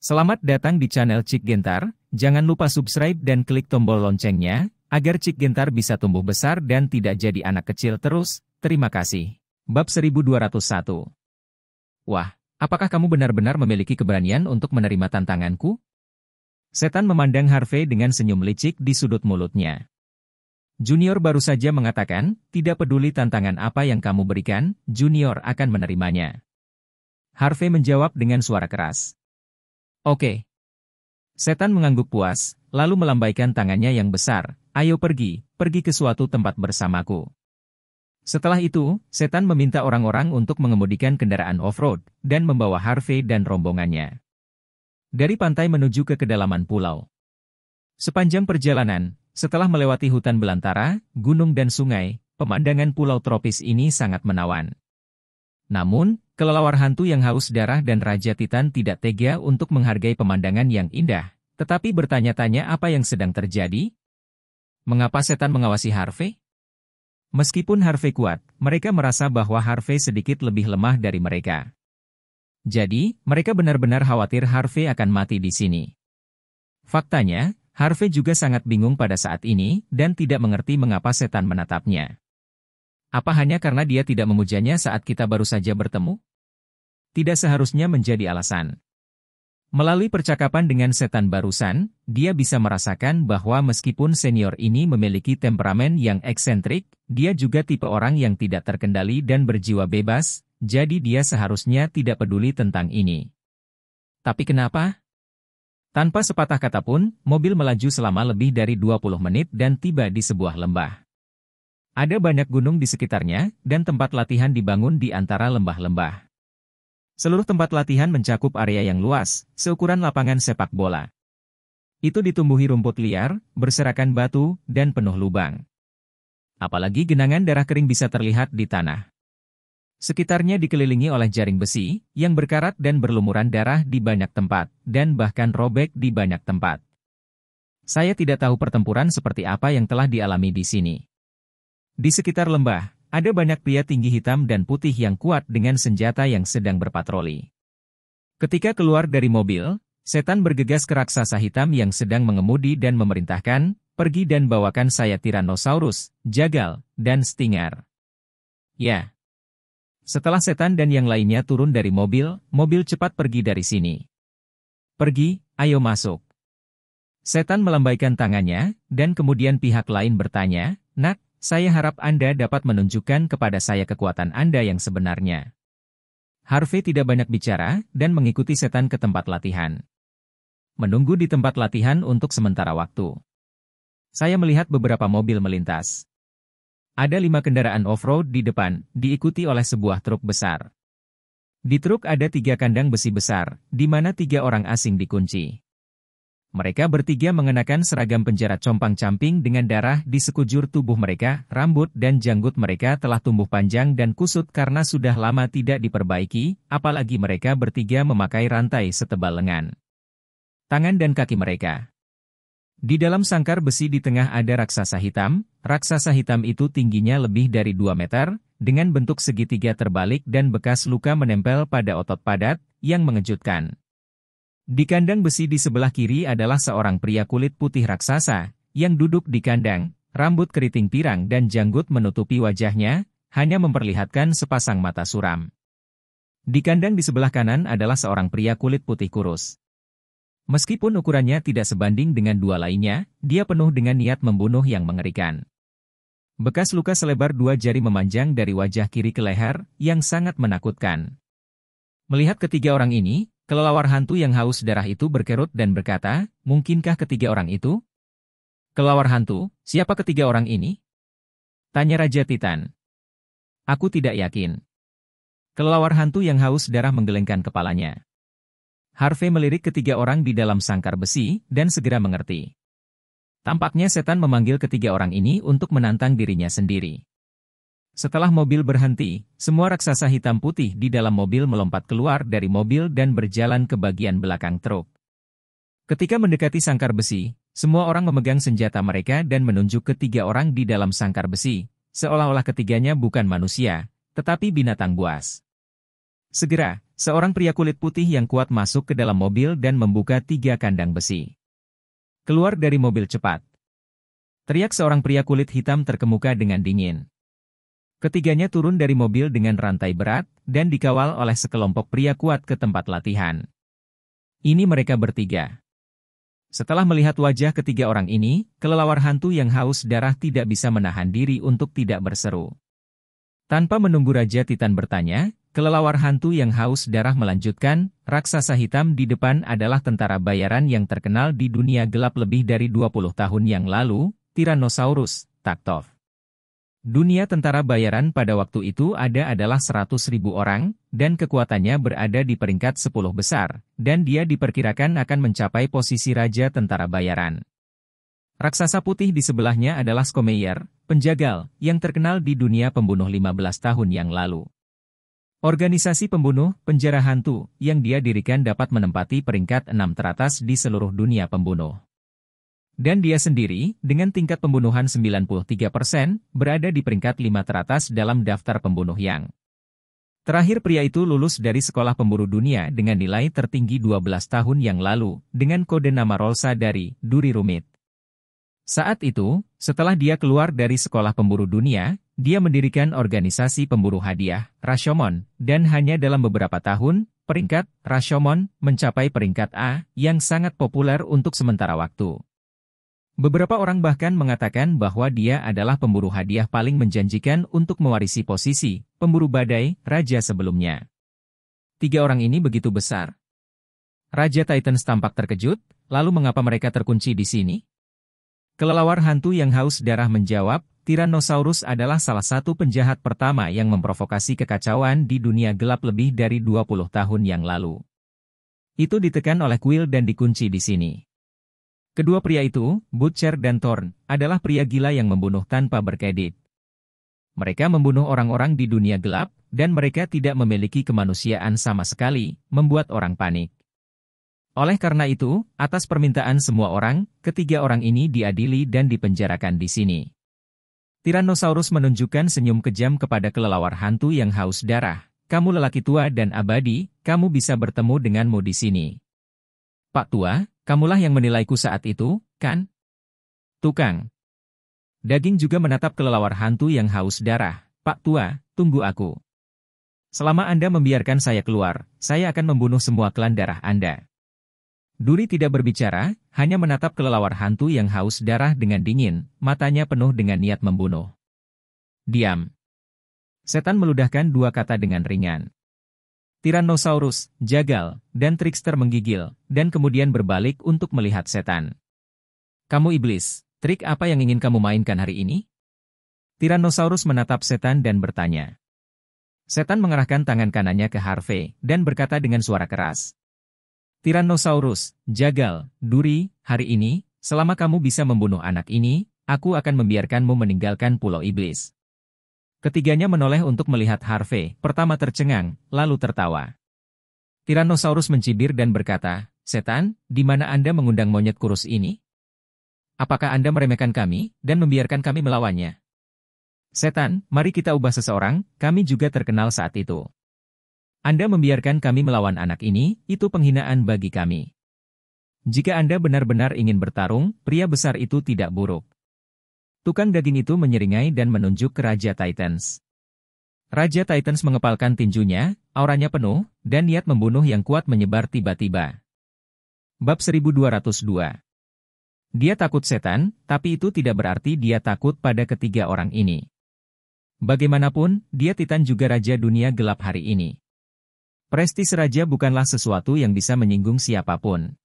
Selamat datang di channel Cik Gentar, jangan lupa subscribe dan klik tombol loncengnya, agar Cik Gentar bisa tumbuh besar dan tidak jadi anak kecil terus, terima kasih. Bab 1201 Wah, apakah kamu benar-benar memiliki keberanian untuk menerima tantanganku? Setan memandang Harvey dengan senyum licik di sudut mulutnya. Junior baru saja mengatakan, tidak peduli tantangan apa yang kamu berikan, Junior akan menerimanya. Harvey menjawab dengan suara keras. Oke. Setan mengangguk puas, lalu melambaikan tangannya yang besar. Ayo pergi, pergi ke suatu tempat bersamaku. Setelah itu, setan meminta orang-orang untuk mengemudikan kendaraan off-road, dan membawa Harvey dan rombongannya. Dari pantai menuju ke kedalaman pulau. Sepanjang perjalanan, setelah melewati hutan belantara, gunung dan sungai, pemandangan pulau tropis ini sangat menawan. Namun, kelelawar hantu yang haus darah dan Raja Titan tidak tega untuk menghargai pemandangan yang indah, tetapi bertanya-tanya apa yang sedang terjadi? Mengapa setan mengawasi Harvey? Meskipun Harvey kuat, mereka merasa bahwa Harvey sedikit lebih lemah dari mereka. Jadi, mereka benar-benar khawatir Harvey akan mati di sini. Faktanya, Harvey juga sangat bingung pada saat ini dan tidak mengerti mengapa setan menatapnya. Apa hanya karena dia tidak memujanya saat kita baru saja bertemu? Tidak seharusnya menjadi alasan. Melalui percakapan dengan setan barusan, dia bisa merasakan bahwa meskipun senior ini memiliki temperamen yang eksentrik, dia juga tipe orang yang tidak terkendali dan berjiwa bebas, jadi dia seharusnya tidak peduli tentang ini. Tapi kenapa? Tanpa sepatah kata pun, mobil melaju selama lebih dari 20 menit dan tiba di sebuah lembah. Ada banyak gunung di sekitarnya, dan tempat latihan dibangun di antara lembah-lembah. Seluruh tempat latihan mencakup area yang luas, seukuran lapangan sepak bola. Itu ditumbuhi rumput liar, berserakan batu, dan penuh lubang. Apalagi genangan darah kering bisa terlihat di tanah. Sekitarnya dikelilingi oleh jaring besi, yang berkarat dan berlumuran darah di banyak tempat, dan bahkan robek di banyak tempat. Saya tidak tahu pertempuran seperti apa yang telah dialami di sini. Di sekitar lembah, ada banyak pria tinggi hitam dan putih yang kuat dengan senjata yang sedang berpatroli. Ketika keluar dari mobil, setan bergegas ke raksasa hitam yang sedang mengemudi dan memerintahkan, pergi dan bawakan saya Tyrannosaurus, Jagal, dan stinger. Ya. Setelah setan dan yang lainnya turun dari mobil, mobil cepat pergi dari sini. Pergi, ayo masuk. Setan melambaikan tangannya, dan kemudian pihak lain bertanya, Nak, saya harap Anda dapat menunjukkan kepada saya kekuatan Anda yang sebenarnya. Harvey tidak banyak bicara dan mengikuti setan ke tempat latihan. Menunggu di tempat latihan untuk sementara waktu. Saya melihat beberapa mobil melintas. Ada lima kendaraan off-road di depan, diikuti oleh sebuah truk besar. Di truk ada tiga kandang besi besar, di mana tiga orang asing dikunci. Mereka bertiga mengenakan seragam penjara compang-camping dengan darah di sekujur tubuh mereka, rambut dan janggut mereka telah tumbuh panjang dan kusut karena sudah lama tidak diperbaiki, apalagi mereka bertiga memakai rantai setebal lengan. Tangan dan kaki mereka. Di dalam sangkar besi di tengah ada raksasa hitam, raksasa hitam itu tingginya lebih dari 2 meter, dengan bentuk segitiga terbalik dan bekas luka menempel pada otot padat, yang mengejutkan. Di kandang besi di sebelah kiri adalah seorang pria kulit putih raksasa, yang duduk di kandang, rambut keriting pirang dan janggut menutupi wajahnya, hanya memperlihatkan sepasang mata suram. Di kandang di sebelah kanan adalah seorang pria kulit putih kurus. Meskipun ukurannya tidak sebanding dengan dua lainnya, dia penuh dengan niat membunuh yang mengerikan. Bekas luka selebar dua jari memanjang dari wajah kiri ke leher, yang sangat menakutkan. Melihat ketiga orang ini, Kelelawar hantu yang haus darah itu berkerut dan berkata, mungkinkah ketiga orang itu? Kelelawar hantu, siapa ketiga orang ini? Tanya Raja Titan. Aku tidak yakin. Kelelawar hantu yang haus darah menggelengkan kepalanya. Harvey melirik ketiga orang di dalam sangkar besi dan segera mengerti. Tampaknya setan memanggil ketiga orang ini untuk menantang dirinya sendiri. Setelah mobil berhenti, semua raksasa hitam putih di dalam mobil melompat keluar dari mobil dan berjalan ke bagian belakang truk. Ketika mendekati sangkar besi, semua orang memegang senjata mereka dan menunjuk ketiga orang di dalam sangkar besi, seolah-olah ketiganya bukan manusia, tetapi binatang buas. Segera, seorang pria kulit putih yang kuat masuk ke dalam mobil dan membuka tiga kandang besi. Keluar dari mobil cepat. Teriak seorang pria kulit hitam terkemuka dengan dingin. Ketiganya turun dari mobil dengan rantai berat, dan dikawal oleh sekelompok pria kuat ke tempat latihan. Ini mereka bertiga. Setelah melihat wajah ketiga orang ini, kelelawar hantu yang haus darah tidak bisa menahan diri untuk tidak berseru. Tanpa menunggu Raja Titan bertanya, kelelawar hantu yang haus darah melanjutkan, raksasa hitam di depan adalah tentara bayaran yang terkenal di dunia gelap lebih dari 20 tahun yang lalu, Tyrannosaurus, Taktov. Dunia tentara bayaran pada waktu itu ada adalah 100.000 orang, dan kekuatannya berada di peringkat 10 besar, dan dia diperkirakan akan mencapai posisi raja tentara bayaran. Raksasa putih di sebelahnya adalah Skomeyer, penjagal, yang terkenal di dunia pembunuh 15 tahun yang lalu. Organisasi pembunuh, penjara hantu, yang dia dirikan dapat menempati peringkat 6 teratas di seluruh dunia pembunuh. Dan dia sendiri, dengan tingkat pembunuhan 93%, berada di peringkat 5 teratas dalam daftar pembunuh yang Terakhir pria itu lulus dari sekolah pemburu dunia dengan nilai tertinggi 12 tahun yang lalu, dengan kode nama Rolsa dari Duri Rumit. Saat itu, setelah dia keluar dari sekolah pemburu dunia, dia mendirikan organisasi pemburu hadiah, Rashomon, dan hanya dalam beberapa tahun, peringkat Rashomon mencapai peringkat A yang sangat populer untuk sementara waktu. Beberapa orang bahkan mengatakan bahwa dia adalah pemburu hadiah paling menjanjikan untuk mewarisi posisi pemburu badai raja sebelumnya. Tiga orang ini begitu besar. Raja Titan tampak terkejut, lalu mengapa mereka terkunci di sini? Kelelawar hantu yang haus darah menjawab, Tyrannosaurus adalah salah satu penjahat pertama yang memprovokasi kekacauan di dunia gelap lebih dari 20 tahun yang lalu. Itu ditekan oleh kuil dan dikunci di sini. Kedua pria itu, Butcher dan Thorn, adalah pria gila yang membunuh tanpa berkedip. Mereka membunuh orang-orang di dunia gelap, dan mereka tidak memiliki kemanusiaan sama sekali, membuat orang panik. Oleh karena itu, atas permintaan semua orang, ketiga orang ini diadili dan dipenjarakan di sini. Tyrannosaurus menunjukkan senyum kejam kepada kelelawar hantu yang haus darah. Kamu lelaki tua dan abadi, kamu bisa bertemu denganmu di sini. Pak tua, Kamulah yang menilaiku saat itu, kan? Tukang. Daging juga menatap kelelawar hantu yang haus darah. Pak Tua, tunggu aku. Selama Anda membiarkan saya keluar, saya akan membunuh semua klan darah Anda. Duri tidak berbicara, hanya menatap kelelawar hantu yang haus darah dengan dingin, matanya penuh dengan niat membunuh. Diam. Setan meludahkan dua kata dengan ringan. Tyrannosaurus, Jagal, dan Trickster menggigil, dan kemudian berbalik untuk melihat setan. Kamu iblis, trik apa yang ingin kamu mainkan hari ini? Tyrannosaurus menatap setan dan bertanya. Setan mengerahkan tangan kanannya ke Harvey, dan berkata dengan suara keras. Tyrannosaurus, Jagal, Duri, hari ini, selama kamu bisa membunuh anak ini, aku akan membiarkanmu meninggalkan Pulau Iblis. Ketiganya menoleh untuk melihat Harvey, pertama tercengang, lalu tertawa. Tyrannosaurus mencibir dan berkata, Setan, di mana Anda mengundang monyet kurus ini? Apakah Anda meremehkan kami, dan membiarkan kami melawannya? Setan, mari kita ubah seseorang, kami juga terkenal saat itu. Anda membiarkan kami melawan anak ini, itu penghinaan bagi kami. Jika Anda benar-benar ingin bertarung, pria besar itu tidak buruk. Tukang daging itu menyeringai dan menunjuk ke Raja Titans. Raja Titans mengepalkan tinjunya, auranya penuh, dan niat membunuh yang kuat menyebar tiba-tiba. Bab 1202 Dia takut setan, tapi itu tidak berarti dia takut pada ketiga orang ini. Bagaimanapun, dia Titan juga Raja Dunia Gelap hari ini. Prestis Raja bukanlah sesuatu yang bisa menyinggung siapapun.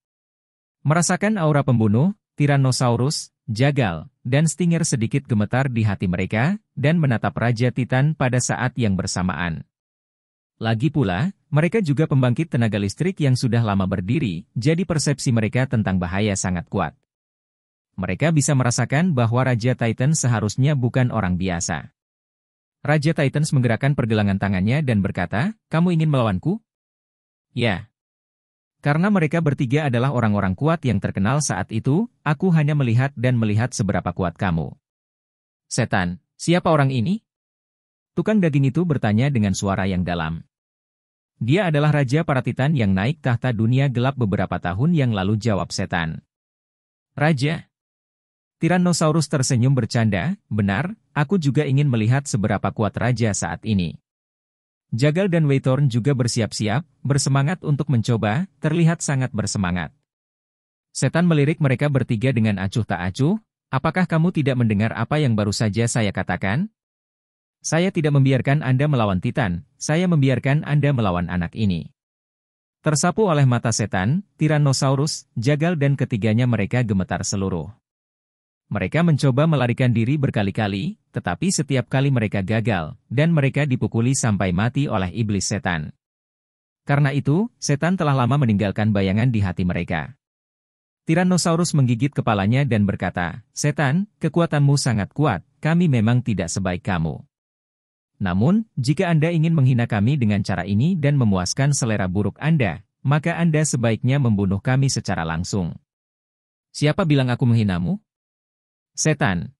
Merasakan aura pembunuh, Tyrannosaurus, Jagal, dan Stinger sedikit gemetar di hati mereka, dan menatap Raja Titan pada saat yang bersamaan. Lagi pula, mereka juga pembangkit tenaga listrik yang sudah lama berdiri, jadi persepsi mereka tentang bahaya sangat kuat. Mereka bisa merasakan bahwa Raja Titan seharusnya bukan orang biasa. Raja Titans menggerakkan pergelangan tangannya dan berkata, kamu ingin melawanku? Ya, karena mereka bertiga adalah orang-orang kuat yang terkenal saat itu, aku hanya melihat dan melihat seberapa kuat kamu. Setan, siapa orang ini? Tukang daging itu bertanya dengan suara yang dalam. Dia adalah raja para titan yang naik tahta dunia gelap beberapa tahun yang lalu jawab setan. Raja. Tyrannosaurus tersenyum bercanda, benar, aku juga ingin melihat seberapa kuat raja saat ini. Jagal dan Waythorn juga bersiap-siap, bersemangat untuk mencoba, terlihat sangat bersemangat. Setan melirik mereka bertiga dengan acuh tak acuh, apakah kamu tidak mendengar apa yang baru saja saya katakan? Saya tidak membiarkan Anda melawan Titan, saya membiarkan Anda melawan anak ini. Tersapu oleh mata setan, Tyrannosaurus, Jagal dan ketiganya mereka gemetar seluruh. Mereka mencoba melarikan diri berkali-kali, tetapi setiap kali mereka gagal, dan mereka dipukuli sampai mati oleh iblis setan. Karena itu, setan telah lama meninggalkan bayangan di hati mereka. Tyrannosaurus menggigit kepalanya dan berkata, Setan, kekuatanmu sangat kuat, kami memang tidak sebaik kamu. Namun, jika Anda ingin menghina kami dengan cara ini dan memuaskan selera buruk Anda, maka Anda sebaiknya membunuh kami secara langsung. Siapa bilang aku menghinamu? Setan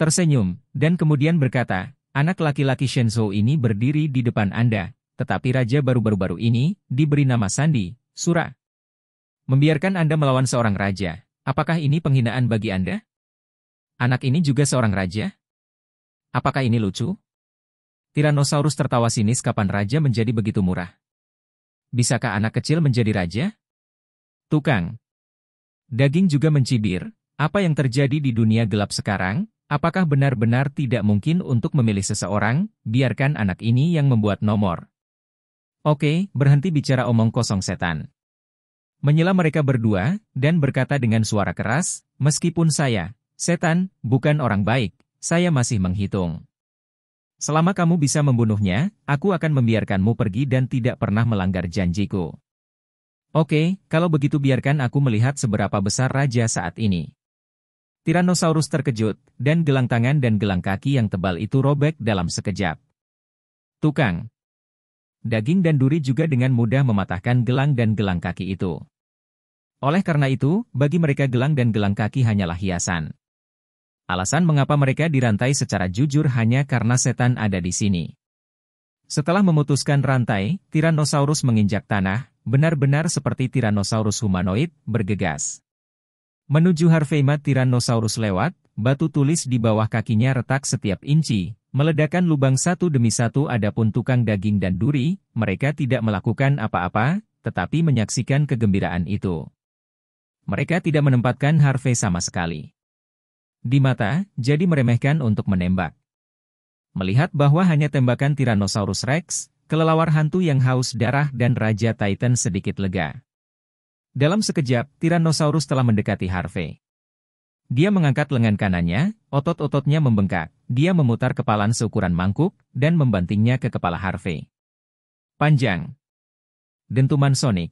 tersenyum, dan kemudian berkata, anak laki-laki Shenzhou ini berdiri di depan Anda, tetapi raja baru-baru ini diberi nama Sandi, Sura. Membiarkan Anda melawan seorang raja, apakah ini penghinaan bagi Anda? Anak ini juga seorang raja? Apakah ini lucu? Tyrannosaurus tertawa sinis kapan raja menjadi begitu murah. Bisakah anak kecil menjadi raja? Tukang. Daging juga mencibir, apa yang terjadi di dunia gelap sekarang? Apakah benar-benar tidak mungkin untuk memilih seseorang? Biarkan anak ini yang membuat nomor. Oke, berhenti bicara omong kosong setan. Menyela mereka berdua, dan berkata dengan suara keras, meskipun saya, setan, bukan orang baik, saya masih menghitung. Selama kamu bisa membunuhnya, aku akan membiarkanmu pergi dan tidak pernah melanggar janjiku. Oke, kalau begitu biarkan aku melihat seberapa besar raja saat ini. Tyrannosaurus terkejut, dan gelang tangan dan gelang kaki yang tebal itu robek dalam sekejap. Tukang. Daging dan duri juga dengan mudah mematahkan gelang dan gelang kaki itu. Oleh karena itu, bagi mereka gelang dan gelang kaki hanyalah hiasan. Alasan mengapa mereka dirantai secara jujur hanya karena setan ada di sini. Setelah memutuskan rantai, Tyrannosaurus menginjak tanah, benar-benar seperti Tyrannosaurus humanoid, bergegas. Menuju Harvey Mat Tyrannosaurus lewat, batu tulis di bawah kakinya retak setiap inci, meledakan lubang satu demi satu adapun tukang daging dan duri, mereka tidak melakukan apa-apa, tetapi menyaksikan kegembiraan itu. Mereka tidak menempatkan Harvey sama sekali. Di mata, jadi meremehkan untuk menembak. Melihat bahwa hanya tembakan Tyrannosaurus Rex, kelelawar hantu yang haus darah dan Raja Titan sedikit lega. Dalam sekejap, Tyrannosaurus telah mendekati Harvey. Dia mengangkat lengan kanannya, otot-ototnya membengkak. Dia memutar kepalan seukuran mangkuk dan membantingnya ke kepala Harvey. Panjang. Dentuman Sonic.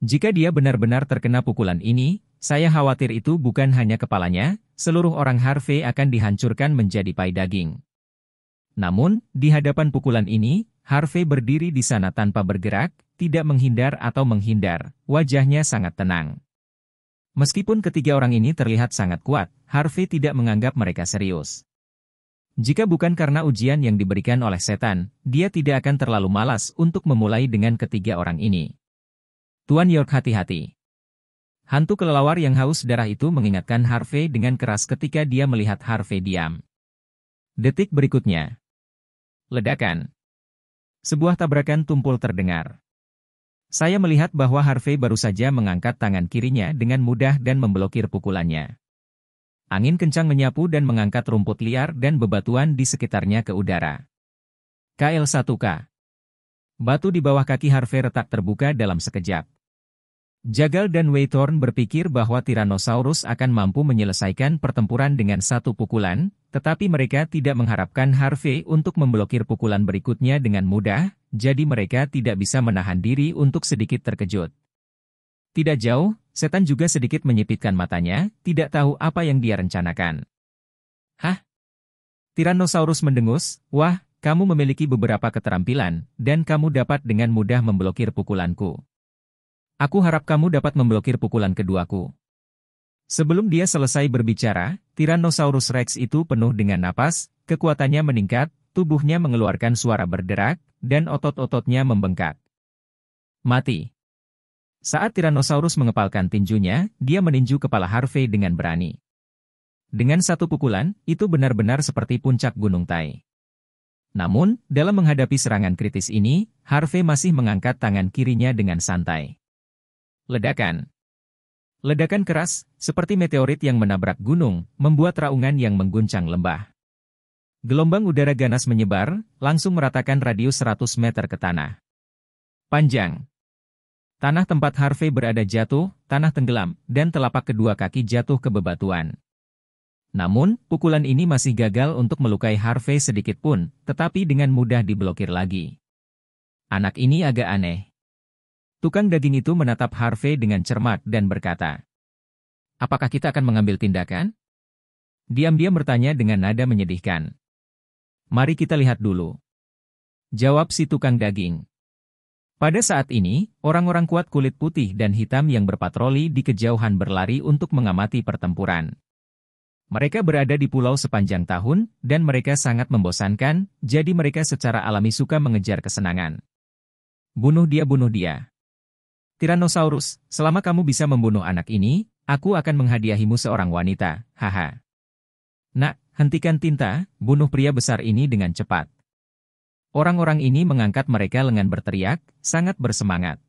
Jika dia benar-benar terkena pukulan ini, saya khawatir itu bukan hanya kepalanya, seluruh orang Harvey akan dihancurkan menjadi pai daging. Namun, di hadapan pukulan ini, Harvey berdiri di sana tanpa bergerak, tidak menghindar atau menghindar, wajahnya sangat tenang. Meskipun ketiga orang ini terlihat sangat kuat, Harvey tidak menganggap mereka serius. Jika bukan karena ujian yang diberikan oleh setan, dia tidak akan terlalu malas untuk memulai dengan ketiga orang ini. Tuan York hati-hati. Hantu kelelawar yang haus darah itu mengingatkan Harvey dengan keras ketika dia melihat Harvey diam. Detik berikutnya. Ledakan. Sebuah tabrakan tumpul terdengar. Saya melihat bahwa Harvey baru saja mengangkat tangan kirinya dengan mudah dan memblokir pukulannya. Angin kencang menyapu dan mengangkat rumput liar dan bebatuan di sekitarnya ke udara. KL1K Batu di bawah kaki Harvey retak terbuka dalam sekejap. Jagal dan Waythorn berpikir bahwa Tyrannosaurus akan mampu menyelesaikan pertempuran dengan satu pukulan, tetapi mereka tidak mengharapkan Harvey untuk memblokir pukulan berikutnya dengan mudah, jadi mereka tidak bisa menahan diri untuk sedikit terkejut. Tidak jauh, setan juga sedikit menyipitkan matanya, tidak tahu apa yang dia rencanakan. Hah? Tyrannosaurus mendengus, wah, kamu memiliki beberapa keterampilan, dan kamu dapat dengan mudah memblokir pukulanku. Aku harap kamu dapat memblokir pukulan keduaku. Sebelum dia selesai berbicara, Tyrannosaurus Rex itu penuh dengan napas, kekuatannya meningkat, tubuhnya mengeluarkan suara berderak, dan otot-ototnya membengkak. Mati. Saat Tyrannosaurus mengepalkan tinjunya, dia meninju kepala Harvey dengan berani. Dengan satu pukulan, itu benar-benar seperti puncak Gunung Tai. Namun, dalam menghadapi serangan kritis ini, Harvey masih mengangkat tangan kirinya dengan santai. Ledakan Ledakan keras, seperti meteorit yang menabrak gunung, membuat raungan yang mengguncang lembah. Gelombang udara ganas menyebar, langsung meratakan radius 100 meter ke tanah. Panjang. Tanah tempat Harvey berada jatuh, tanah tenggelam, dan telapak kedua kaki jatuh ke bebatuan. Namun, pukulan ini masih gagal untuk melukai Harvey sedikit pun, tetapi dengan mudah diblokir lagi. Anak ini agak aneh. Tukang daging itu menatap Harvey dengan cermat dan berkata, Apakah kita akan mengambil tindakan? Diam-diam bertanya dengan nada menyedihkan. Mari kita lihat dulu. Jawab si tukang daging. Pada saat ini, orang-orang kuat kulit putih dan hitam yang berpatroli di kejauhan berlari untuk mengamati pertempuran. Mereka berada di pulau sepanjang tahun, dan mereka sangat membosankan, jadi mereka secara alami suka mengejar kesenangan. Bunuh dia, bunuh dia. Tyrannosaurus, selama kamu bisa membunuh anak ini, aku akan menghadiahimu seorang wanita, haha. Nak, Hentikan tinta, bunuh pria besar ini dengan cepat. Orang-orang ini mengangkat mereka lengan berteriak, sangat bersemangat.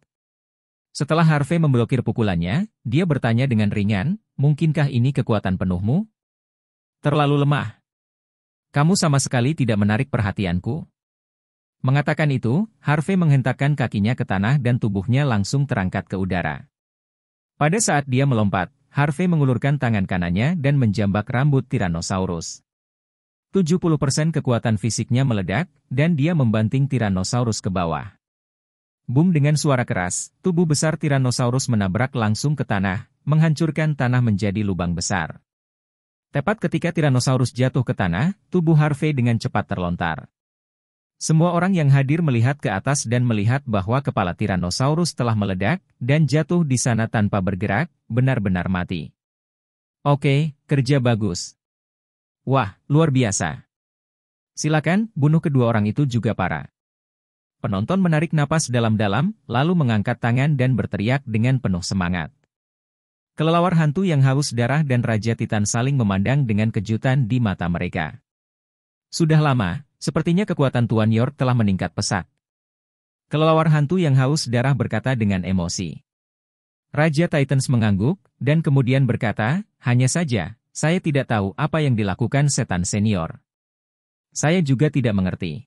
Setelah Harvey memblokir pukulannya, dia bertanya dengan ringan, mungkinkah ini kekuatan penuhmu? Terlalu lemah. Kamu sama sekali tidak menarik perhatianku. Mengatakan itu, Harvey menghentakkan kakinya ke tanah dan tubuhnya langsung terangkat ke udara. Pada saat dia melompat, Harvey mengulurkan tangan kanannya dan menjambak rambut Tyrannosaurus. 70% kekuatan fisiknya meledak, dan dia membanting Tyrannosaurus ke bawah. Boom dengan suara keras, tubuh besar Tyrannosaurus menabrak langsung ke tanah, menghancurkan tanah menjadi lubang besar. Tepat ketika Tyrannosaurus jatuh ke tanah, tubuh Harvey dengan cepat terlontar. Semua orang yang hadir melihat ke atas dan melihat bahwa kepala Tyrannosaurus telah meledak dan jatuh di sana tanpa bergerak, benar-benar mati. Oke, kerja bagus. Wah, luar biasa. Silakan, bunuh kedua orang itu juga para. Penonton menarik napas dalam-dalam, lalu mengangkat tangan dan berteriak dengan penuh semangat. Kelelawar hantu yang haus darah dan Raja Titan saling memandang dengan kejutan di mata mereka. Sudah lama, Sepertinya kekuatan Tuan York telah meningkat pesat. Kelelawar hantu yang haus darah berkata dengan emosi. Raja Titans mengangguk, dan kemudian berkata, hanya saja, saya tidak tahu apa yang dilakukan setan senior. Saya juga tidak mengerti.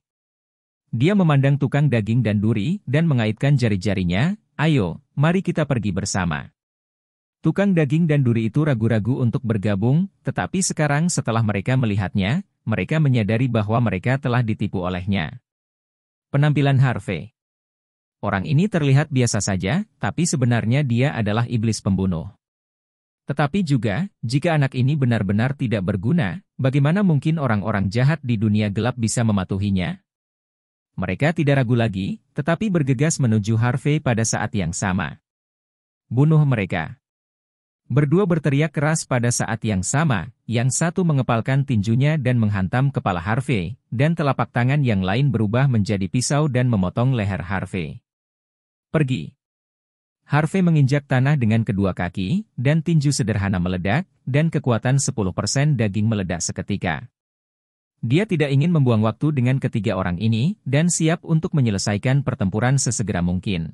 Dia memandang tukang daging dan duri, dan mengaitkan jari-jarinya, ayo, mari kita pergi bersama. Tukang daging dan duri itu ragu-ragu untuk bergabung, tetapi sekarang setelah mereka melihatnya, mereka menyadari bahwa mereka telah ditipu olehnya. Penampilan Harvey Orang ini terlihat biasa saja, tapi sebenarnya dia adalah iblis pembunuh. Tetapi juga, jika anak ini benar-benar tidak berguna, bagaimana mungkin orang-orang jahat di dunia gelap bisa mematuhinya? Mereka tidak ragu lagi, tetapi bergegas menuju Harvey pada saat yang sama. Bunuh mereka. Berdua berteriak keras pada saat yang sama, yang satu mengepalkan tinjunya dan menghantam kepala Harvey, dan telapak tangan yang lain berubah menjadi pisau dan memotong leher Harvey. Pergi. Harvey menginjak tanah dengan kedua kaki, dan tinju sederhana meledak, dan kekuatan 10% daging meledak seketika. Dia tidak ingin membuang waktu dengan ketiga orang ini, dan siap untuk menyelesaikan pertempuran sesegera mungkin.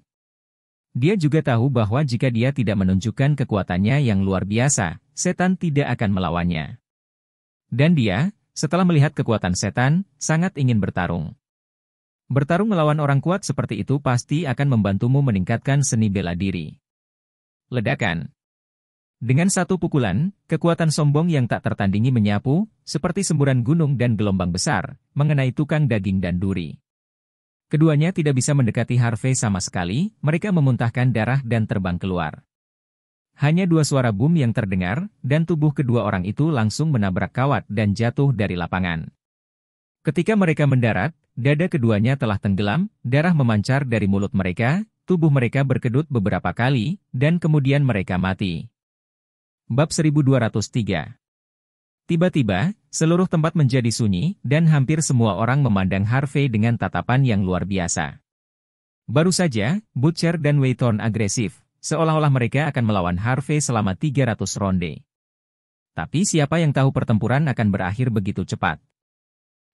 Dia juga tahu bahwa jika dia tidak menunjukkan kekuatannya yang luar biasa, setan tidak akan melawannya. Dan dia, setelah melihat kekuatan setan, sangat ingin bertarung. Bertarung melawan orang kuat seperti itu pasti akan membantumu meningkatkan seni bela diri. Ledakan Dengan satu pukulan, kekuatan sombong yang tak tertandingi menyapu, seperti semburan gunung dan gelombang besar, mengenai tukang daging dan duri. Keduanya tidak bisa mendekati Harvey sama sekali, mereka memuntahkan darah dan terbang keluar. Hanya dua suara boom yang terdengar, dan tubuh kedua orang itu langsung menabrak kawat dan jatuh dari lapangan. Ketika mereka mendarat, dada keduanya telah tenggelam, darah memancar dari mulut mereka, tubuh mereka berkedut beberapa kali, dan kemudian mereka mati. Bab 1203 Tiba-tiba, seluruh tempat menjadi sunyi, dan hampir semua orang memandang Harvey dengan tatapan yang luar biasa. Baru saja, Butcher dan Wayton agresif, seolah-olah mereka akan melawan Harvey selama 300 ronde. Tapi siapa yang tahu pertempuran akan berakhir begitu cepat?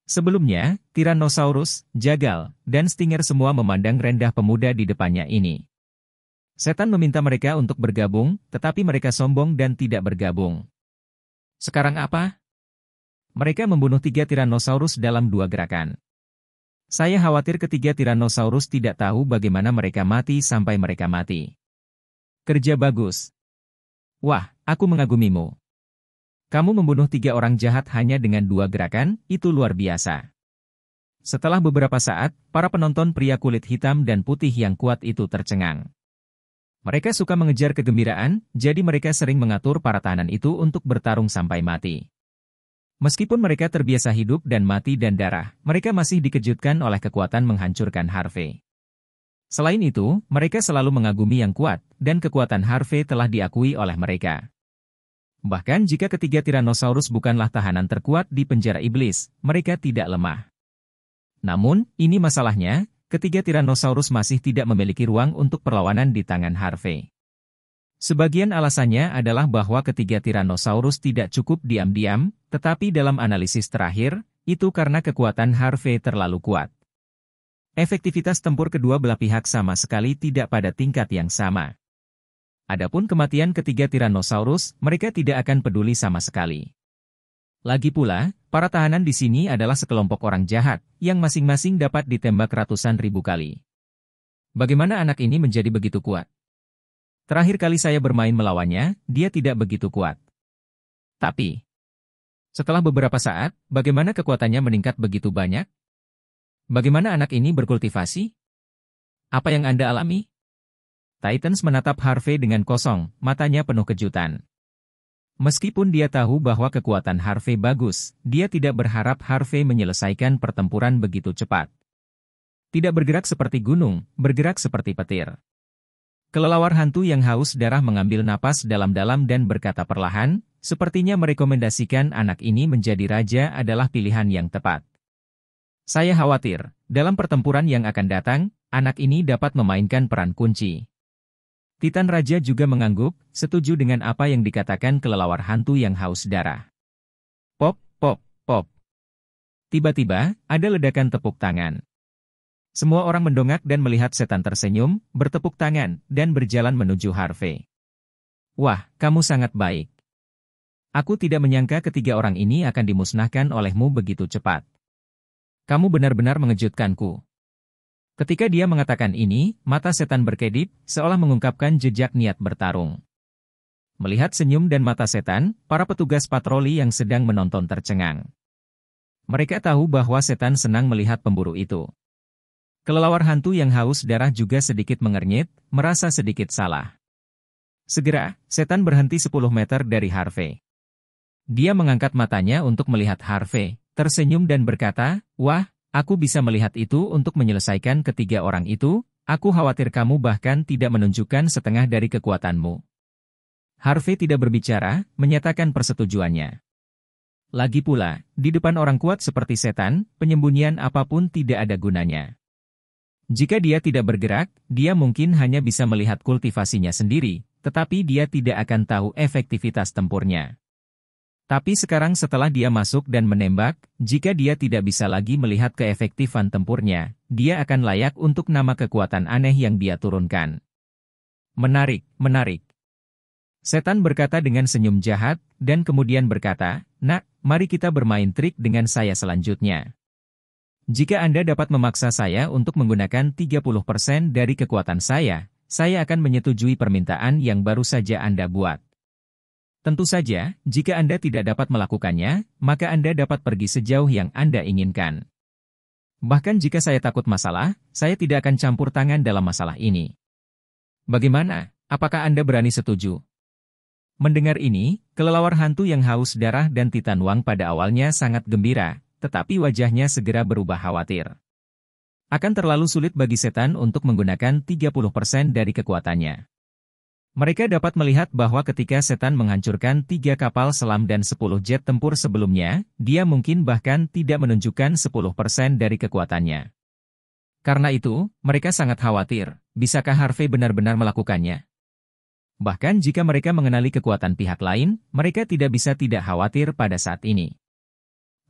Sebelumnya, Tyrannosaurus, Jagal, dan Stinger semua memandang rendah pemuda di depannya ini. Setan meminta mereka untuk bergabung, tetapi mereka sombong dan tidak bergabung. Sekarang apa? Mereka membunuh tiga tiranosaurus dalam dua gerakan. Saya khawatir ketiga tiranosaurus tidak tahu bagaimana mereka mati sampai mereka mati. Kerja bagus. Wah, aku mengagumimu. Kamu membunuh tiga orang jahat hanya dengan dua gerakan, itu luar biasa. Setelah beberapa saat, para penonton pria kulit hitam dan putih yang kuat itu tercengang. Mereka suka mengejar kegembiraan, jadi mereka sering mengatur para tahanan itu untuk bertarung sampai mati. Meskipun mereka terbiasa hidup dan mati dan darah, mereka masih dikejutkan oleh kekuatan menghancurkan Harvey. Selain itu, mereka selalu mengagumi yang kuat, dan kekuatan Harvey telah diakui oleh mereka. Bahkan jika ketiga Tyrannosaurus bukanlah tahanan terkuat di penjara iblis, mereka tidak lemah. Namun, ini masalahnya, Ketiga Tyrannosaurus masih tidak memiliki ruang untuk perlawanan di tangan Harvey. Sebagian alasannya adalah bahwa ketiga Tyrannosaurus tidak cukup diam-diam, tetapi dalam analisis terakhir, itu karena kekuatan Harvey terlalu kuat. Efektivitas tempur kedua belah pihak sama sekali tidak pada tingkat yang sama. Adapun kematian ketiga Tyrannosaurus, mereka tidak akan peduli sama sekali. Lagi pula, para tahanan di sini adalah sekelompok orang jahat, yang masing-masing dapat ditembak ratusan ribu kali. Bagaimana anak ini menjadi begitu kuat? Terakhir kali saya bermain melawannya, dia tidak begitu kuat. Tapi, setelah beberapa saat, bagaimana kekuatannya meningkat begitu banyak? Bagaimana anak ini berkultivasi? Apa yang Anda alami? Titans menatap Harvey dengan kosong, matanya penuh kejutan. Meskipun dia tahu bahwa kekuatan Harvey bagus, dia tidak berharap Harvey menyelesaikan pertempuran begitu cepat. Tidak bergerak seperti gunung, bergerak seperti petir. Kelelawar hantu yang haus darah mengambil napas dalam-dalam dan berkata perlahan, sepertinya merekomendasikan anak ini menjadi raja adalah pilihan yang tepat. Saya khawatir, dalam pertempuran yang akan datang, anak ini dapat memainkan peran kunci. Titan Raja juga mengangguk, setuju dengan apa yang dikatakan kelelawar hantu yang haus darah. Pop, pop, pop. Tiba-tiba, ada ledakan tepuk tangan. Semua orang mendongak dan melihat setan tersenyum, bertepuk tangan, dan berjalan menuju Harvey. Wah, kamu sangat baik. Aku tidak menyangka ketiga orang ini akan dimusnahkan olehmu begitu cepat. Kamu benar-benar mengejutkanku. Ketika dia mengatakan ini, mata setan berkedip, seolah mengungkapkan jejak niat bertarung. Melihat senyum dan mata setan, para petugas patroli yang sedang menonton tercengang. Mereka tahu bahwa setan senang melihat pemburu itu. Kelelawar hantu yang haus darah juga sedikit mengernyit, merasa sedikit salah. Segera, setan berhenti 10 meter dari Harvey. Dia mengangkat matanya untuk melihat Harvey, tersenyum dan berkata, Wah, Aku bisa melihat itu untuk menyelesaikan ketiga orang itu, aku khawatir kamu bahkan tidak menunjukkan setengah dari kekuatanmu. Harvey tidak berbicara, menyatakan persetujuannya. Lagi pula, di depan orang kuat seperti setan, penyembunyian apapun tidak ada gunanya. Jika dia tidak bergerak, dia mungkin hanya bisa melihat kultivasinya sendiri, tetapi dia tidak akan tahu efektivitas tempurnya. Tapi sekarang setelah dia masuk dan menembak, jika dia tidak bisa lagi melihat keefektifan tempurnya, dia akan layak untuk nama kekuatan aneh yang dia turunkan. Menarik, menarik. Setan berkata dengan senyum jahat, dan kemudian berkata, Nak, mari kita bermain trik dengan saya selanjutnya. Jika Anda dapat memaksa saya untuk menggunakan 30% dari kekuatan saya, saya akan menyetujui permintaan yang baru saja Anda buat. Tentu saja, jika Anda tidak dapat melakukannya, maka Anda dapat pergi sejauh yang Anda inginkan. Bahkan jika saya takut masalah, saya tidak akan campur tangan dalam masalah ini. Bagaimana? Apakah Anda berani setuju? Mendengar ini, kelelawar hantu yang haus darah dan titan wang pada awalnya sangat gembira, tetapi wajahnya segera berubah khawatir. Akan terlalu sulit bagi setan untuk menggunakan 30% dari kekuatannya. Mereka dapat melihat bahwa ketika setan menghancurkan tiga kapal selam dan sepuluh jet tempur sebelumnya, dia mungkin bahkan tidak menunjukkan sepuluh persen dari kekuatannya. Karena itu, mereka sangat khawatir, bisakah Harvey benar-benar melakukannya? Bahkan jika mereka mengenali kekuatan pihak lain, mereka tidak bisa tidak khawatir pada saat ini.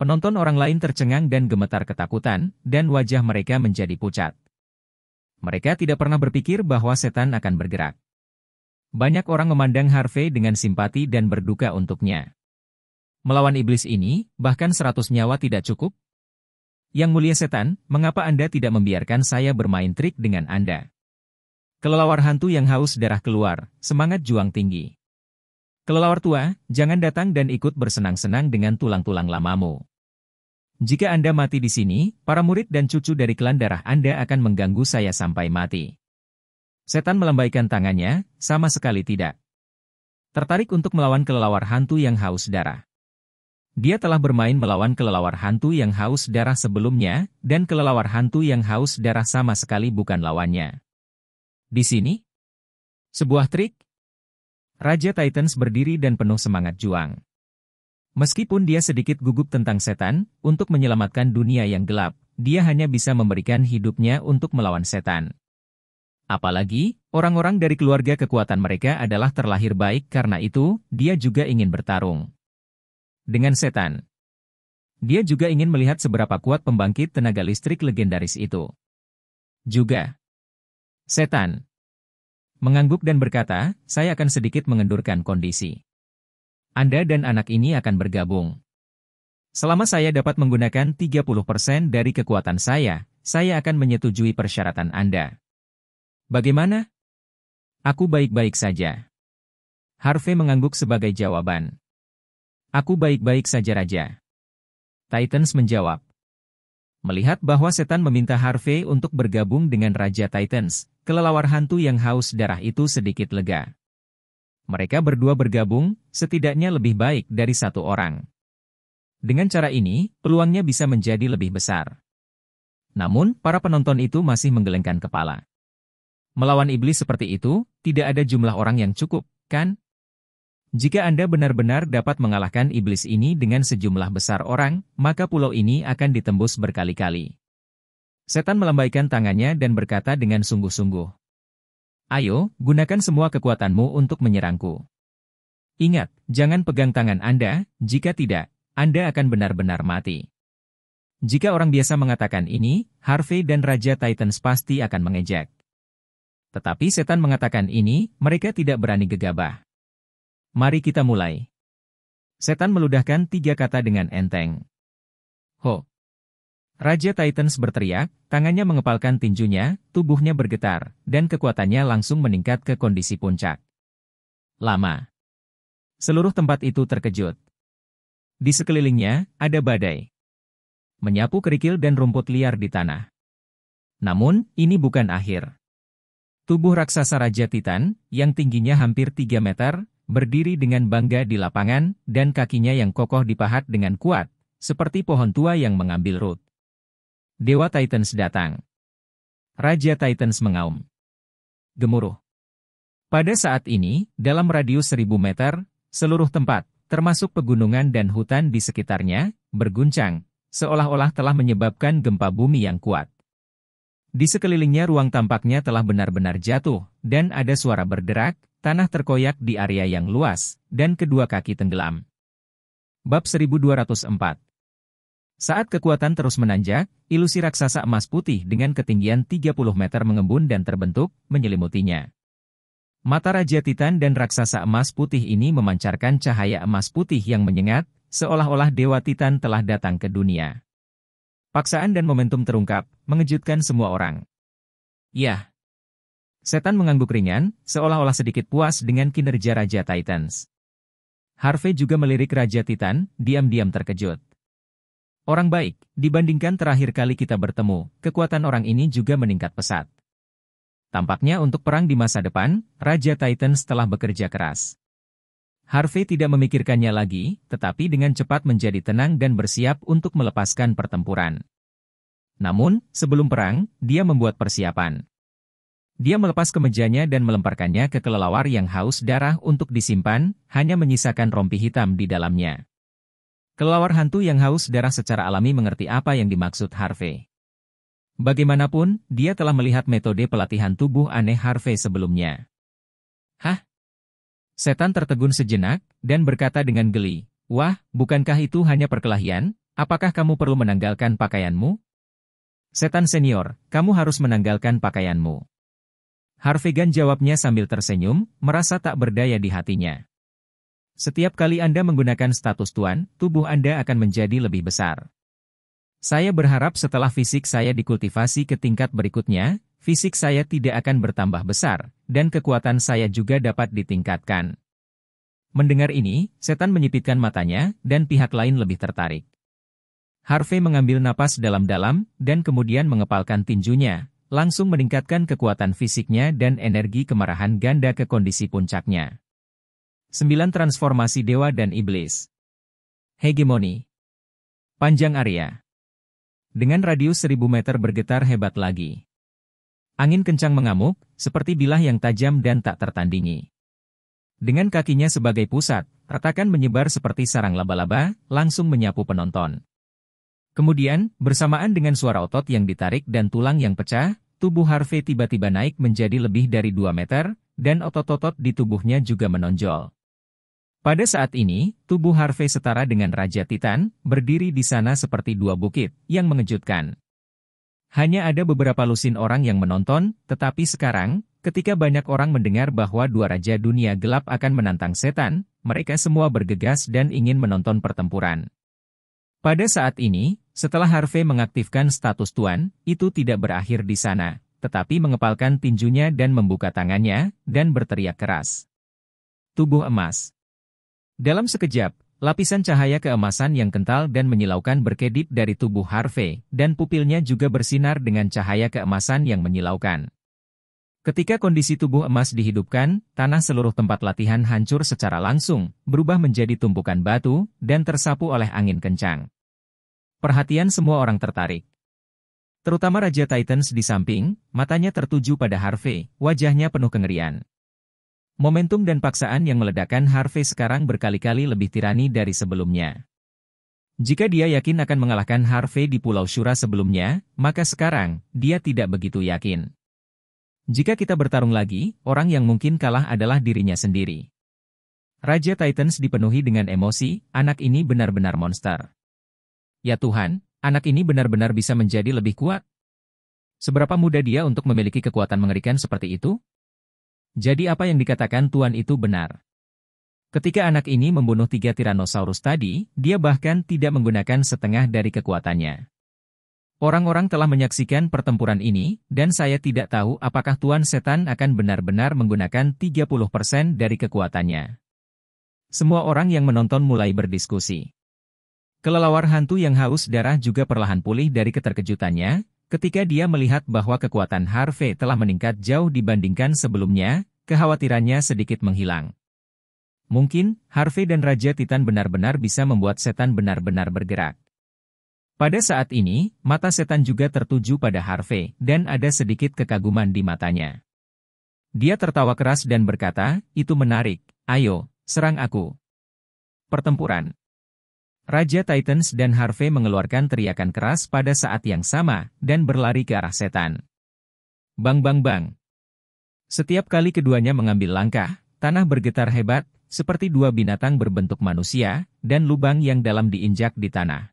Penonton orang lain tercengang dan gemetar ketakutan, dan wajah mereka menjadi pucat. Mereka tidak pernah berpikir bahwa setan akan bergerak. Banyak orang memandang Harvey dengan simpati dan berduka untuknya. Melawan iblis ini, bahkan seratus nyawa tidak cukup? Yang mulia setan, mengapa Anda tidak membiarkan saya bermain trik dengan Anda? Kelelawar hantu yang haus darah keluar, semangat juang tinggi. Kelelawar tua, jangan datang dan ikut bersenang-senang dengan tulang-tulang lamamu. Jika Anda mati di sini, para murid dan cucu dari klan darah Anda akan mengganggu saya sampai mati. Setan melambaikan tangannya, sama sekali tidak. Tertarik untuk melawan kelelawar hantu yang haus darah. Dia telah bermain melawan kelelawar hantu yang haus darah sebelumnya, dan kelelawar hantu yang haus darah sama sekali bukan lawannya. Di sini? Sebuah trik? Raja Titans berdiri dan penuh semangat juang. Meskipun dia sedikit gugup tentang setan, untuk menyelamatkan dunia yang gelap, dia hanya bisa memberikan hidupnya untuk melawan setan. Apalagi, orang-orang dari keluarga kekuatan mereka adalah terlahir baik karena itu, dia juga ingin bertarung. Dengan setan. Dia juga ingin melihat seberapa kuat pembangkit tenaga listrik legendaris itu. Juga. Setan. Mengangguk dan berkata, saya akan sedikit mengendurkan kondisi. Anda dan anak ini akan bergabung. Selama saya dapat menggunakan 30% dari kekuatan saya, saya akan menyetujui persyaratan Anda. Bagaimana? Aku baik-baik saja. Harvey mengangguk sebagai jawaban. Aku baik-baik saja Raja. Titans menjawab. Melihat bahwa setan meminta Harvey untuk bergabung dengan Raja Titans, kelelawar hantu yang haus darah itu sedikit lega. Mereka berdua bergabung, setidaknya lebih baik dari satu orang. Dengan cara ini, peluangnya bisa menjadi lebih besar. Namun, para penonton itu masih menggelengkan kepala. Melawan iblis seperti itu, tidak ada jumlah orang yang cukup, kan? Jika Anda benar-benar dapat mengalahkan iblis ini dengan sejumlah besar orang, maka pulau ini akan ditembus berkali-kali. Setan melambaikan tangannya dan berkata dengan sungguh-sungguh. Ayo, gunakan semua kekuatanmu untuk menyerangku. Ingat, jangan pegang tangan Anda, jika tidak, Anda akan benar-benar mati. Jika orang biasa mengatakan ini, Harvey dan Raja Titans pasti akan mengejek. Tetapi setan mengatakan ini, mereka tidak berani gegabah. Mari kita mulai. Setan meludahkan tiga kata dengan enteng. Ho. Raja Titans berteriak, tangannya mengepalkan tinjunya, tubuhnya bergetar, dan kekuatannya langsung meningkat ke kondisi puncak. Lama. Seluruh tempat itu terkejut. Di sekelilingnya, ada badai. Menyapu kerikil dan rumput liar di tanah. Namun, ini bukan akhir. Tubuh raksasa Raja Titan, yang tingginya hampir 3 meter, berdiri dengan bangga di lapangan, dan kakinya yang kokoh dipahat dengan kuat, seperti pohon tua yang mengambil root. Dewa Titans datang. Raja Titans mengaum. Gemuruh. Pada saat ini, dalam radius seribu meter, seluruh tempat, termasuk pegunungan dan hutan di sekitarnya, berguncang, seolah-olah telah menyebabkan gempa bumi yang kuat. Di sekelilingnya ruang tampaknya telah benar-benar jatuh, dan ada suara berderak, tanah terkoyak di area yang luas, dan kedua kaki tenggelam. Bab 1204 Saat kekuatan terus menanjak, ilusi raksasa emas putih dengan ketinggian 30 meter mengembun dan terbentuk, menyelimutinya. Mata Raja Titan dan raksasa emas putih ini memancarkan cahaya emas putih yang menyengat, seolah-olah Dewa Titan telah datang ke dunia. Paksaan dan momentum terungkap, mengejutkan semua orang. Yah. Setan mengangguk ringan, seolah-olah sedikit puas dengan kinerja Raja Titans. Harvey juga melirik Raja Titan, diam-diam terkejut. Orang baik, dibandingkan terakhir kali kita bertemu, kekuatan orang ini juga meningkat pesat. Tampaknya untuk perang di masa depan, Raja Titans telah bekerja keras. Harvey tidak memikirkannya lagi, tetapi dengan cepat menjadi tenang dan bersiap untuk melepaskan pertempuran. Namun, sebelum perang, dia membuat persiapan. Dia melepas kemejanya dan melemparkannya ke kelelawar yang haus darah untuk disimpan, hanya menyisakan rompi hitam di dalamnya. Kelelawar hantu yang haus darah secara alami mengerti apa yang dimaksud Harvey. Bagaimanapun, dia telah melihat metode pelatihan tubuh aneh Harvey sebelumnya. Hah? Setan tertegun sejenak, dan berkata dengan geli, Wah, bukankah itu hanya perkelahian? Apakah kamu perlu menanggalkan pakaianmu? Setan senior, kamu harus menanggalkan pakaianmu. Harvegan jawabnya sambil tersenyum, merasa tak berdaya di hatinya. Setiap kali Anda menggunakan status tuan, tubuh Anda akan menjadi lebih besar. Saya berharap setelah fisik saya dikultivasi ke tingkat berikutnya, fisik saya tidak akan bertambah besar, dan kekuatan saya juga dapat ditingkatkan. Mendengar ini, setan menyipitkan matanya, dan pihak lain lebih tertarik. Harvey mengambil napas dalam-dalam, dan kemudian mengepalkan tinjunya, langsung meningkatkan kekuatan fisiknya dan energi kemarahan ganda ke kondisi puncaknya. 9. Transformasi Dewa dan Iblis Hegemoni Panjang area Dengan radius 1000 meter bergetar hebat lagi. Angin kencang mengamuk, seperti bilah yang tajam dan tak tertandingi. Dengan kakinya sebagai pusat, retakan menyebar seperti sarang laba-laba, langsung menyapu penonton. Kemudian, bersamaan dengan suara otot yang ditarik dan tulang yang pecah, tubuh Harvey tiba-tiba naik menjadi lebih dari 2 meter, dan otot-otot di tubuhnya juga menonjol. Pada saat ini, tubuh Harvey setara dengan Raja Titan, berdiri di sana seperti dua bukit, yang mengejutkan. Hanya ada beberapa lusin orang yang menonton, tetapi sekarang, ketika banyak orang mendengar bahwa dua Raja Dunia Gelap akan menantang setan, mereka semua bergegas dan ingin menonton pertempuran. Pada saat ini, setelah Harvey mengaktifkan status tuan, itu tidak berakhir di sana, tetapi mengepalkan tinjunya dan membuka tangannya, dan berteriak keras. Tubuh emas. Dalam sekejap, lapisan cahaya keemasan yang kental dan menyilaukan berkedip dari tubuh Harvey, dan pupilnya juga bersinar dengan cahaya keemasan yang menyilaukan. Ketika kondisi tubuh emas dihidupkan, tanah seluruh tempat latihan hancur secara langsung, berubah menjadi tumpukan batu, dan tersapu oleh angin kencang. Perhatian semua orang tertarik. Terutama Raja Titans di samping, matanya tertuju pada Harvey, wajahnya penuh kengerian. Momentum dan paksaan yang meledakkan Harvey sekarang berkali-kali lebih tirani dari sebelumnya. Jika dia yakin akan mengalahkan Harvey di Pulau Shura sebelumnya, maka sekarang, dia tidak begitu yakin. Jika kita bertarung lagi, orang yang mungkin kalah adalah dirinya sendiri. Raja Titans dipenuhi dengan emosi, anak ini benar-benar monster. Ya Tuhan, anak ini benar-benar bisa menjadi lebih kuat. Seberapa mudah dia untuk memiliki kekuatan mengerikan seperti itu? Jadi apa yang dikatakan Tuhan itu benar. Ketika anak ini membunuh tiga tiranosaurus tadi, dia bahkan tidak menggunakan setengah dari kekuatannya. Orang-orang telah menyaksikan pertempuran ini, dan saya tidak tahu apakah Tuan Setan akan benar-benar menggunakan 30% dari kekuatannya. Semua orang yang menonton mulai berdiskusi. Kelelawar hantu yang haus darah juga perlahan pulih dari keterkejutannya, ketika dia melihat bahwa kekuatan Harvey telah meningkat jauh dibandingkan sebelumnya, kekhawatirannya sedikit menghilang. Mungkin, Harvey dan Raja Titan benar-benar bisa membuat setan benar-benar bergerak. Pada saat ini, mata setan juga tertuju pada Harvey, dan ada sedikit kekaguman di matanya. Dia tertawa keras dan berkata, itu menarik, ayo, serang aku. Pertempuran Raja Titans dan Harvey mengeluarkan teriakan keras pada saat yang sama dan berlari ke arah setan. Bang bang bang. Setiap kali keduanya mengambil langkah, tanah bergetar hebat, seperti dua binatang berbentuk manusia, dan lubang yang dalam diinjak di tanah.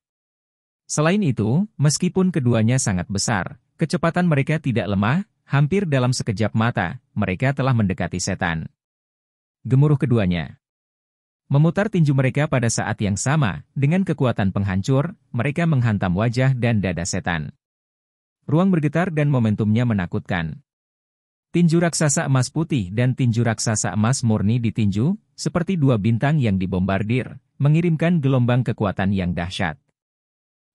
Selain itu, meskipun keduanya sangat besar, kecepatan mereka tidak lemah, hampir dalam sekejap mata, mereka telah mendekati setan. Gemuruh keduanya. Memutar tinju mereka pada saat yang sama, dengan kekuatan penghancur, mereka menghantam wajah dan dada setan. Ruang bergetar dan momentumnya menakutkan. Tinju raksasa emas putih dan tinju raksasa emas murni ditinju, seperti dua bintang yang dibombardir, mengirimkan gelombang kekuatan yang dahsyat.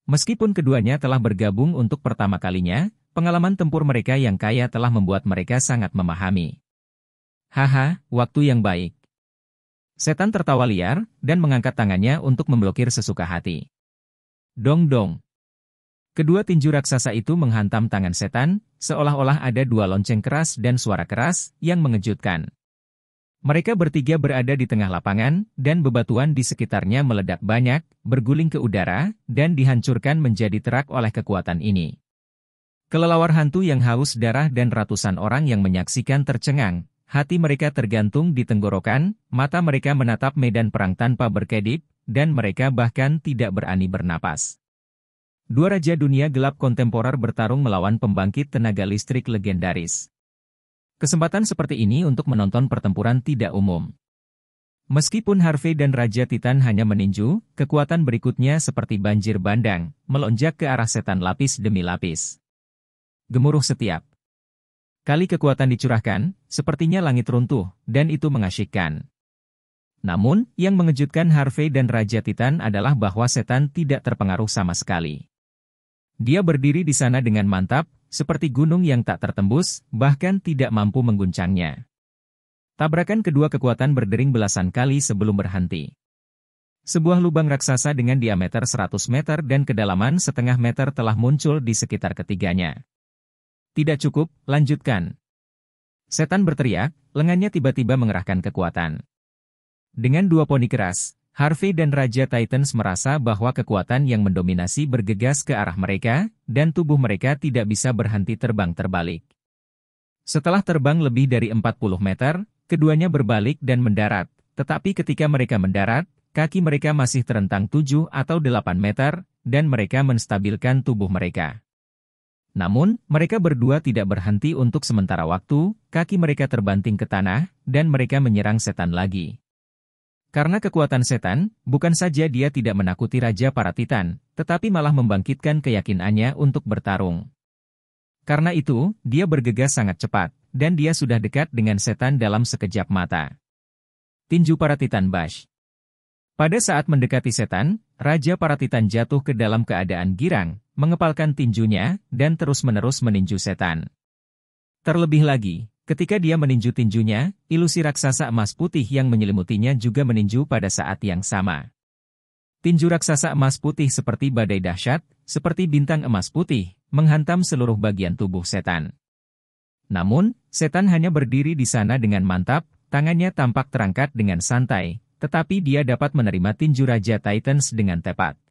Meskipun keduanya telah bergabung untuk pertama kalinya, pengalaman tempur mereka yang kaya telah membuat mereka sangat memahami. Haha, waktu yang baik Setan tertawa liar dan mengangkat tangannya untuk memblokir sesuka hati. Dong-dong. Kedua tinju raksasa itu menghantam tangan setan, seolah-olah ada dua lonceng keras dan suara keras yang mengejutkan. Mereka bertiga berada di tengah lapangan, dan bebatuan di sekitarnya meledak banyak, berguling ke udara, dan dihancurkan menjadi terak oleh kekuatan ini. Kelelawar hantu yang haus darah dan ratusan orang yang menyaksikan tercengang, Hati mereka tergantung di tenggorokan, mata mereka menatap medan perang tanpa berkedip, dan mereka bahkan tidak berani bernapas. Dua raja dunia gelap kontemporer bertarung melawan pembangkit tenaga listrik legendaris. Kesempatan seperti ini untuk menonton pertempuran tidak umum. Meskipun Harvey dan Raja Titan hanya meninju, kekuatan berikutnya seperti banjir bandang, melonjak ke arah setan lapis demi lapis. Gemuruh setiap. Kali kekuatan dicurahkan, sepertinya langit runtuh, dan itu mengasyikkan. Namun, yang mengejutkan Harvey dan Raja Titan adalah bahwa setan tidak terpengaruh sama sekali. Dia berdiri di sana dengan mantap, seperti gunung yang tak tertembus, bahkan tidak mampu mengguncangnya. Tabrakan kedua kekuatan berdering belasan kali sebelum berhenti. Sebuah lubang raksasa dengan diameter 100 meter dan kedalaman setengah meter telah muncul di sekitar ketiganya. Tidak cukup, lanjutkan. Setan berteriak, lengannya tiba-tiba mengerahkan kekuatan. Dengan dua poni keras, Harvey dan Raja Titans merasa bahwa kekuatan yang mendominasi bergegas ke arah mereka, dan tubuh mereka tidak bisa berhenti terbang terbalik. Setelah terbang lebih dari 40 meter, keduanya berbalik dan mendarat, tetapi ketika mereka mendarat, kaki mereka masih terentang 7 atau 8 meter, dan mereka menstabilkan tubuh mereka. Namun, mereka berdua tidak berhenti untuk sementara waktu, kaki mereka terbanting ke tanah, dan mereka menyerang setan lagi. Karena kekuatan setan, bukan saja dia tidak menakuti Raja para Titan, tetapi malah membangkitkan keyakinannya untuk bertarung. Karena itu, dia bergegas sangat cepat, dan dia sudah dekat dengan setan dalam sekejap mata. Tinju para Titan Bash Pada saat mendekati setan, Raja para Titan jatuh ke dalam keadaan girang, mengepalkan tinjunya, dan terus-menerus meninju setan. Terlebih lagi, ketika dia meninju tinjunya, ilusi raksasa emas putih yang menyelimutinya juga meninju pada saat yang sama. Tinju raksasa emas putih seperti badai dahsyat, seperti bintang emas putih, menghantam seluruh bagian tubuh setan. Namun, setan hanya berdiri di sana dengan mantap, tangannya tampak terangkat dengan santai, tetapi dia dapat menerima tinju Raja Titans dengan tepat.